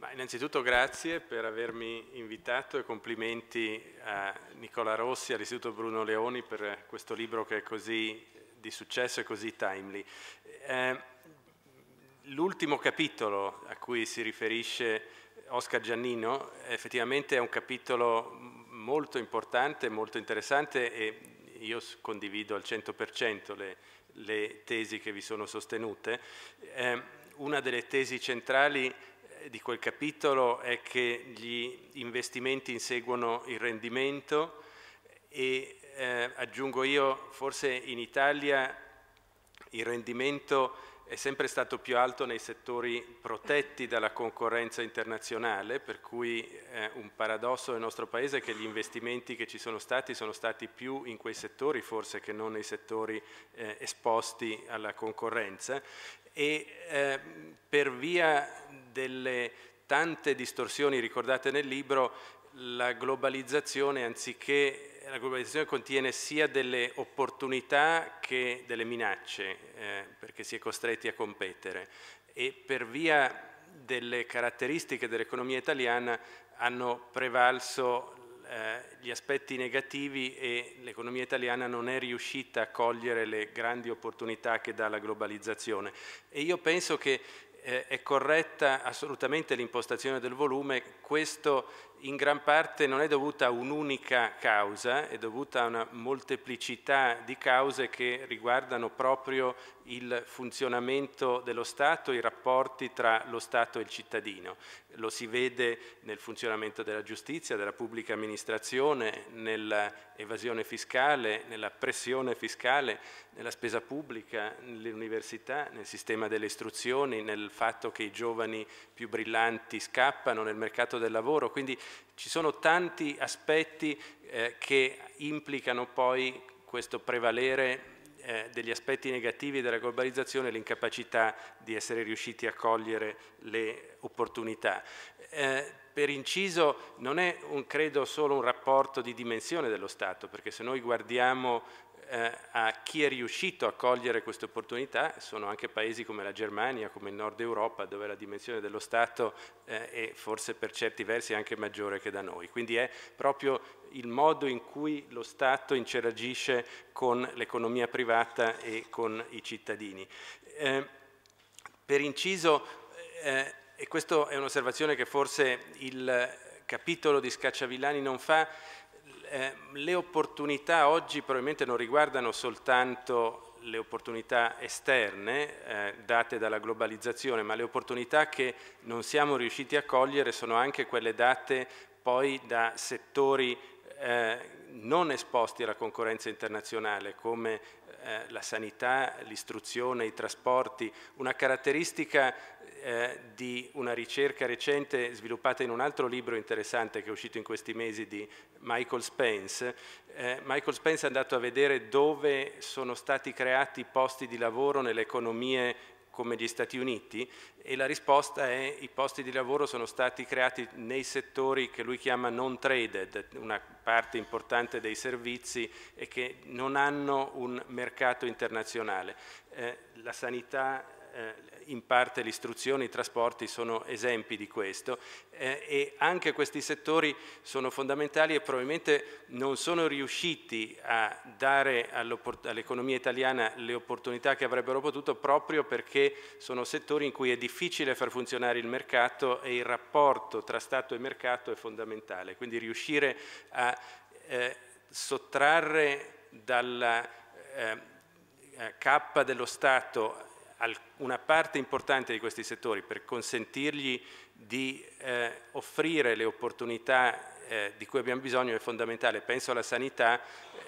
Ma innanzitutto grazie per avermi invitato e complimenti a Nicola Rossi, all'Istituto Bruno Leoni per questo libro che è così di successo e così timely. Eh, l'ultimo capitolo a cui si riferisce Oscar Giannino effettivamente è un capitolo molto importante, molto interessante e io condivido al 100% le, le tesi che vi sono sostenute. Eh, una delle tesi centrali eh, di quel capitolo è che gli investimenti inseguono il rendimento e eh, aggiungo io, forse in Italia il rendimento è sempre stato più alto nei settori protetti dalla concorrenza internazionale, per cui è eh, un paradosso del nostro Paese è che gli investimenti che ci sono stati sono stati più in quei settori forse che non nei settori eh, esposti alla concorrenza e eh, per via delle tante distorsioni ricordate nel libro la globalizzazione anziché la globalizzazione contiene sia delle opportunità che delle minacce, eh, perché si è costretti a competere e per via delle caratteristiche dell'economia italiana hanno prevalso eh, gli aspetti negativi e l'economia italiana non è riuscita a cogliere le grandi opportunità che dà la globalizzazione. E io penso che eh, è corretta assolutamente l'impostazione del volume, questo in gran parte non è dovuta a un'unica causa, è dovuta a una molteplicità di cause che riguardano proprio il funzionamento dello Stato, i rapporti tra lo Stato e il cittadino. Lo si vede nel funzionamento della giustizia, della pubblica amministrazione, nell'evasione fiscale, nella pressione fiscale, nella spesa pubblica, nell'università, nel sistema delle istruzioni, nel fatto che i giovani più brillanti scappano, nel mercato del lavoro. Quindi ci sono tanti aspetti eh, che implicano poi questo prevalere eh, degli aspetti negativi della globalizzazione, e l'incapacità di essere riusciti a cogliere le opportunità. Eh, per inciso non è un, credo solo un rapporto di dimensione dello Stato, perché se noi guardiamo eh, a chi è riuscito a cogliere queste opportunità sono anche paesi come la Germania, come il nord Europa, dove la dimensione dello Stato eh, è forse per certi versi anche maggiore che da noi. Quindi è proprio il modo in cui lo Stato interagisce con l'economia privata e con i cittadini. Eh, per inciso, eh, e questa è un'osservazione che forse il capitolo di Scacciavillani non fa, Ehm, le opportunità oggi probabilmente non riguardano soltanto le opportunità esterne eh, date dalla globalizzazione, ma le opportunità che non siamo riusciti a cogliere sono anche quelle date poi da settori eh, non esposti alla concorrenza internazionale come eh, la sanità, l'istruzione, i trasporti, una caratteristica eh, di una ricerca recente sviluppata in un altro libro interessante che è uscito in questi mesi di Michael Spence. Eh, Michael Spence è andato a vedere dove sono stati creati posti di lavoro nelle economie come gli Stati Uniti e la risposta è che i posti di lavoro sono stati creati nei settori che lui chiama non traded, una parte importante dei servizi e che non hanno un mercato internazionale. Eh, la sanità eh, in parte l'istruzione, i trasporti sono esempi di questo eh, e anche questi settori sono fondamentali e probabilmente non sono riusciti a dare all'economia italiana le opportunità che avrebbero potuto proprio perché sono settori in cui è difficile far funzionare il mercato e il rapporto tra Stato e mercato è fondamentale. Quindi riuscire a eh, sottrarre dalla eh, eh cappa dello Stato una parte importante di questi settori per consentirgli di eh, offrire le opportunità eh, di cui abbiamo bisogno è fondamentale. Penso alla sanità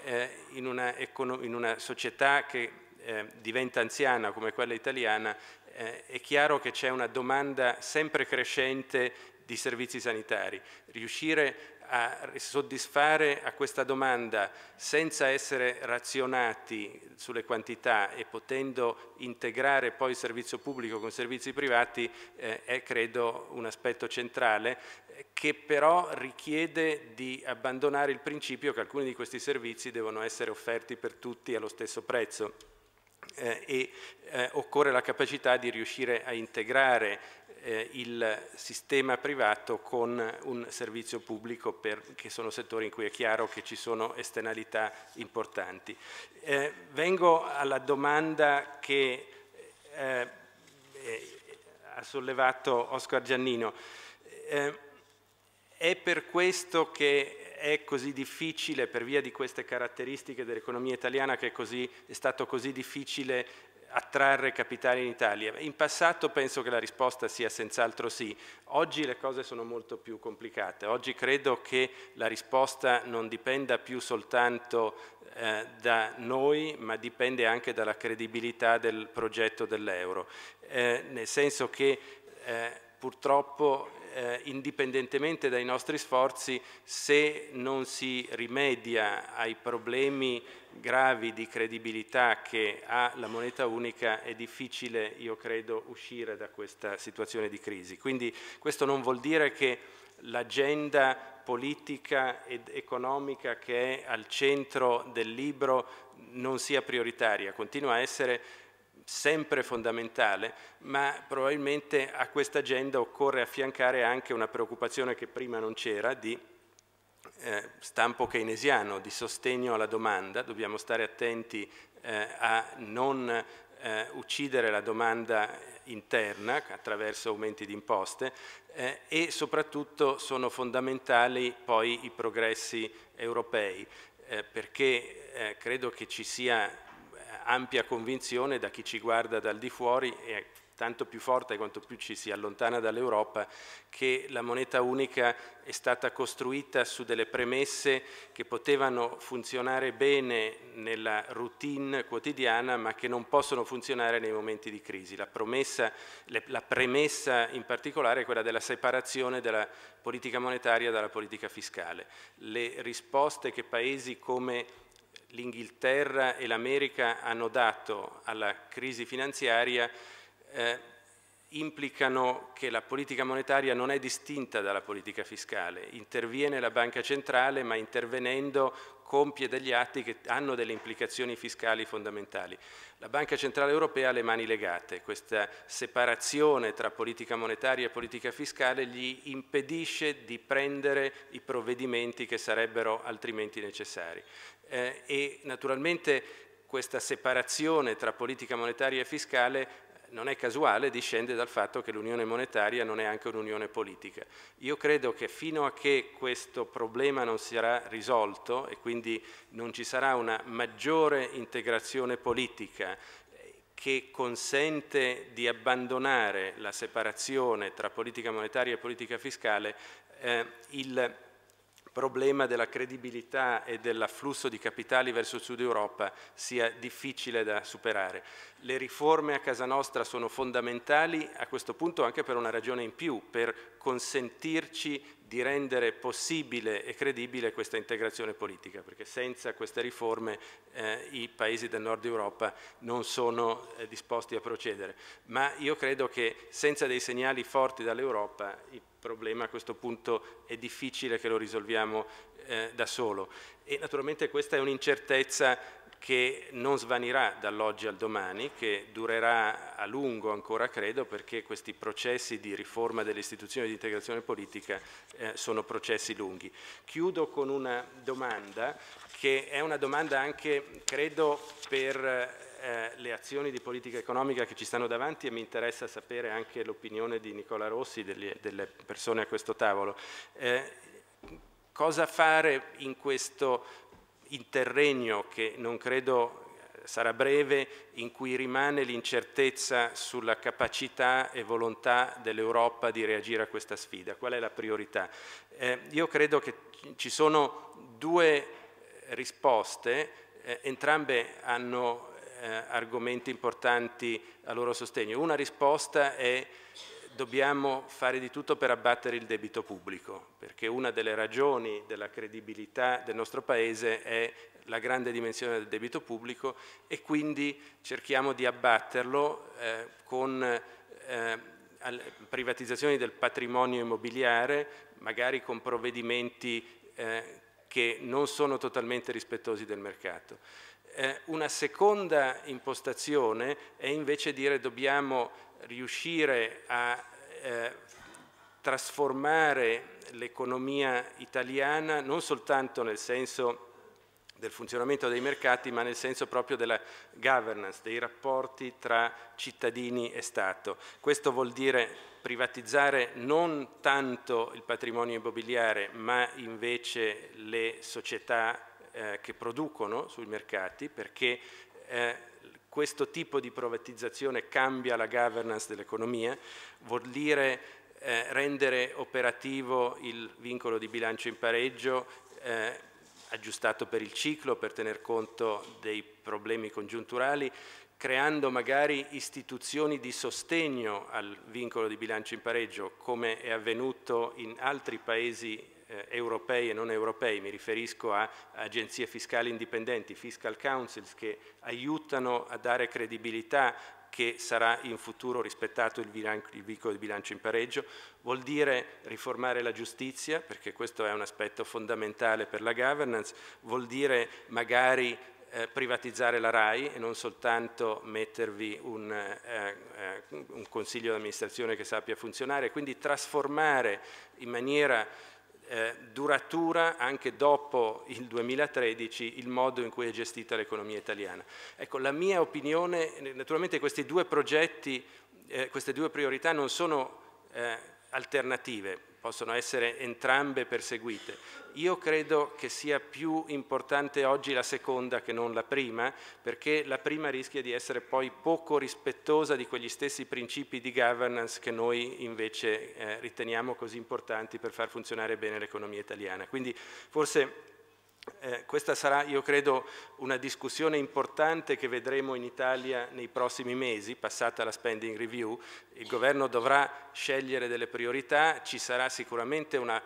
eh, in, una in, una società che eh, diventa anziana come quella italiana, eh, è chiaro che c'è una domanda sempre crescente di servizi sanitari. Riuscire a soddisfare a questa domanda senza essere razionati sulle quantità e potendo integrare poi il servizio pubblico con servizi privati eh, è credo un aspetto centrale eh, che però richiede di abbandonare il principio che alcuni di questi servizi devono essere offerti per tutti allo stesso prezzo. Eh, e eh, occorre la capacità di riuscire a integrare eh, il sistema privato con un servizio pubblico per, che sono settori in cui è chiaro che ci sono esternalità importanti. Eh, vengo alla domanda che eh, eh ha sollevato Oscar Giannino. Eh, è per questo che è così difficile, per via di queste caratteristiche dell'economia italiana, che è, così, è stato così difficile attrarre capitali in Italia? In passato penso che la risposta sia senz'altro sì, oggi le cose sono molto più complicate, oggi credo che la risposta non dipenda più soltanto eh, da noi, ma dipende anche dalla credibilità del progetto dell'euro, eh, nel senso che eh, purtroppo eh, indipendentemente dai nostri sforzi, se non si rimedia ai problemi gravi di credibilità che ha la moneta unica è difficile, io credo, uscire da questa situazione di crisi. Quindi questo non vuol dire che l'agenda politica ed economica che è al centro del libro non sia prioritaria, continua a essere sempre fondamentale, ma probabilmente a questa agenda occorre affiancare anche una preoccupazione che prima non c'era di eh, stampo keynesiano di sostegno alla domanda, dobbiamo stare attenti eh, a non eh, uccidere la domanda interna attraverso aumenti di imposte eh, e soprattutto sono fondamentali poi i progressi europei eh, perché eh, credo che ci sia eh, ampia convinzione da chi ci guarda dal di fuori e tanto più forte quanto più ci si allontana dall'Europa, che la moneta unica è stata costruita su delle premesse che potevano funzionare bene nella routine quotidiana, ma che non possono funzionare nei momenti di crisi. La, promessa, la premessa in particolare è quella della separazione della politica monetaria dalla politica fiscale. Le risposte che paesi come l'Inghilterra e l'America hanno dato alla crisi finanziaria eh, implicano che la politica monetaria non è distinta dalla politica fiscale, interviene la banca centrale ma intervenendo compie degli atti che hanno delle implicazioni fiscali fondamentali. La Banca Centrale Europea ha le mani legate, questa separazione tra politica monetaria e politica fiscale gli impedisce di prendere i provvedimenti che sarebbero altrimenti necessari. Eh, e naturalmente questa separazione tra politica monetaria e fiscale non è casuale, discende dal fatto che l'unione monetaria non è anche un'unione politica. Io credo che fino a che questo problema non sarà risolto e quindi non ci sarà una maggiore integrazione politica che consente di abbandonare la separazione tra politica monetaria e politica fiscale, eh, il problema della credibilità e dell'afflusso di capitali verso il sud Europa sia difficile da superare. Le riforme a casa nostra sono fondamentali a questo punto anche per una ragione in più, per consentirci di rendere possibile e credibile questa integrazione politica, perché senza queste riforme eh, i paesi del nord Europa non sono eh, disposti a procedere. Ma io credo che senza dei segnali forti dall'Europa il problema a questo punto è difficile che lo risolviamo eh, da solo. E naturalmente questa è un'incertezza che non svanirà dall'oggi al domani, che durerà a lungo ancora, credo, perché questi processi di riforma delle istituzioni di integrazione politica eh, sono processi lunghi. Chiudo con una domanda che è una domanda anche, credo, per eh, le azioni di politica economica che ci stanno davanti e mi interessa sapere anche l'opinione di Nicola Rossi, delle, delle persone a questo tavolo. Eh, cosa fare in questo interregno che non credo eh, sarà breve, in cui rimane l'incertezza sulla capacità e volontà dell'Europa di reagire a questa sfida. Qual è la priorità? Eh, io credo che ci sono due eh, risposte, eh, entrambe hanno eh, argomenti importanti a loro sostegno. Una risposta è dobbiamo fare di tutto per abbattere il debito pubblico, perché una delle ragioni della credibilità del nostro Paese è la grande dimensione del debito pubblico e quindi cerchiamo di abbatterlo eh, con eh, privatizzazioni del patrimonio immobiliare, magari con provvedimenti eh, che non sono totalmente rispettosi del mercato. Eh, una seconda impostazione è invece dire dobbiamo riuscire a eh, trasformare l'economia italiana non soltanto nel senso del funzionamento dei mercati, ma nel senso proprio della governance, dei rapporti tra cittadini e Stato. Questo vuol dire privatizzare non tanto il patrimonio immobiliare, ma invece le società eh, che producono sui mercati, perché eh, questo tipo di privatizzazione cambia la governance dell'economia, vuol dire eh, rendere operativo il vincolo di bilancio in pareggio, eh, aggiustato per il ciclo, per tener conto dei problemi congiunturali, creando magari istituzioni di sostegno al vincolo di bilancio in pareggio, come è avvenuto in altri paesi eh, europei e non europei, mi riferisco a agenzie fiscali indipendenti, fiscal councils che aiutano a dare credibilità che sarà in futuro rispettato il, vincolo di bilancio in pareggio, vuol dire riformare la giustizia, perché questo è un aspetto fondamentale per la governance, vuol dire magari eh, privatizzare la RAI e non soltanto mettervi un, eh, eh, un consiglio di amministrazione che sappia funzionare, quindi trasformare in maniera eh, duratura anche dopo il 2013 il modo in cui è gestita l'economia italiana. Ecco, la mia opinione, naturalmente questi due progetti, eh, queste due priorità non sono eh, alternative, possono essere entrambe perseguite. Io credo che sia più importante oggi la seconda che non la prima, perché la prima rischia di essere poi poco rispettosa di quegli stessi principi di governance che noi invece eh, riteniamo così importanti per far funzionare bene l'economia italiana. Quindi forse eh, questa sarà, io credo, una discussione importante che vedremo in Italia nei prossimi mesi, passata la spending review. Il governo dovrà scegliere delle priorità, ci sarà sicuramente una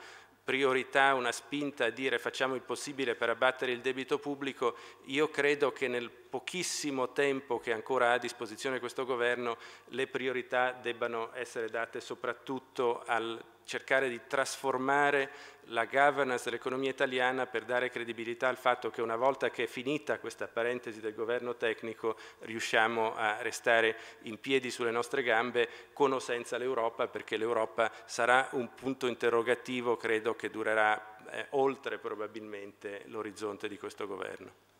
priorità, una spinta a dire facciamo il possibile per abbattere il debito pubblico, io credo che nel pochissimo tempo che ancora ha a disposizione questo governo le priorità debbano essere date soprattutto al cercare di trasformare la governance dell'economia italiana per dare credibilità al fatto che una volta che è finita questa parentesi del governo tecnico riusciamo a restare in piedi sulle nostre gambe con o senza l'Europa perché l'Europa sarà un punto interrogativo credo che durerà eh, oltre probabilmente l'orizzonte di questo governo.